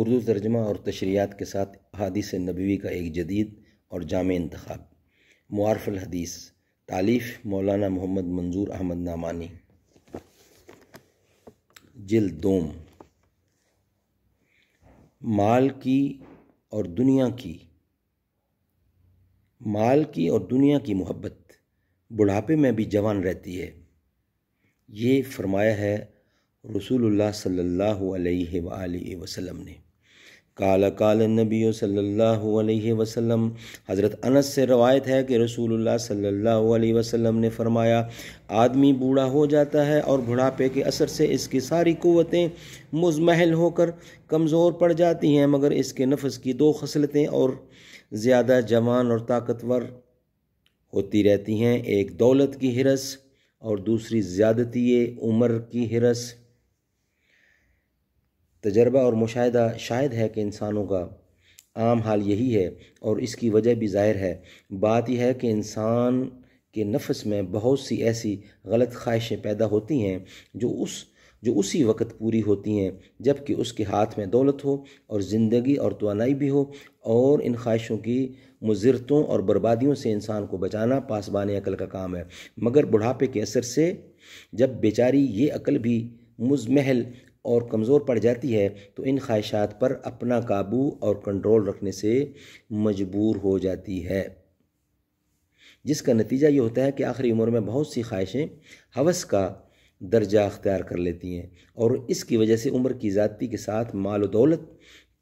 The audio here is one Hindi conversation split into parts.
उर्दू तर्जमा और तशरियात के साथ हदीस नबवी का एक जदीद और जाम इंतखब मुआरफ़लहदीस तालीफ़ मौलाना मोहम्मद मंजूर अहमद नामानी जिल दोम माल की और दुनिया की माल की और दुनिया की मोहब्बत बुढ़ापे में भी जवान रहती है ये फरमाया है रसूलुल्लाह सल्लल्लाहु अलैहि वसल्लम ने काला काल नबी सल्लल्लाहु अलैहि वसल्लम हज़रत अनस से रवायत है कि रसूलुल्लाह सल्लल्लाहु अलैहि वसल्लम ने फरमाया आदमी बूढ़ा हो जाता है और बुढ़ापे के असर से इसकी सारी क़वतें मुजमहल होकर कमज़ोर पड़ जाती हैं मगर इसके नफस की दो खसलतें और ज़्यादा जवान और ताकतवर होती रहती हैं एक दौलत की हिरस और दूसरी ज़्यादती उम्र की हिरस तजर्बा और मुशाह शायद है कि इंसानों का आम हाल यही है और इसकी वजह भी ज़ाहिर है बात यह है कि इंसान के नफस में बहुत सी ऐसी गलत ख्वाहिशें पैदा होती हैं जो उस जो उसी वक्त पूरी होती हैं जबकि उसके हाथ में दौलत हो और ज़िंदगी और तोानाई भी हो और इन ख्वाहिशों की मुजरतों और बर्बादियों से इंसान को बचाना पासबान अकल का काम है मगर बुढ़ापे के असर से जब बेचारी ये अकल भी मुजमहल और कमज़ोर पड़ जाती है तो इन ख्वाहिशात पर अपना काबू और कंट्रोल रखने से मजबूर हो जाती है जिसका नतीजा ये होता है कि आखिरी उम्र में बहुत सी ख्वाहिशें हवस का दर्जा अख्तियार कर लेती हैं और इसकी वजह से उम्र की ज़्यादती के साथ माल और दौलत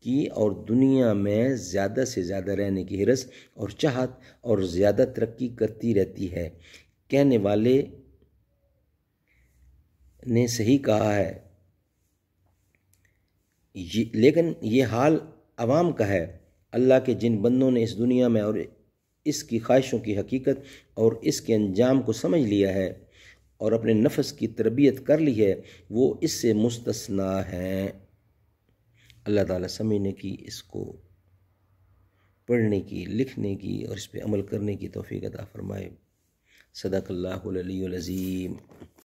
की और दुनिया में ज़्यादा से ज़्यादा रहने की हिरस और चाहत और ज़्यादा तरक्की करती रहती है कहने वाले ने सही कहा है ये लेकिन ये हाल आवाम का है अल्लाह के जिन बंदों ने इस दुनिया में और इसकी ख्वाहिशों की हकीकत और इसके अंजाम को समझ लिया है और अपने नफस की तरबियत कर ली है वो इससे मुस्तना हैं अल्लाह ताला समझने की इसको पढ़ने की लिखने की और इस पर अमल करने की तोफ़ी अदा फ़रमाए सदाकल्लाज़ीम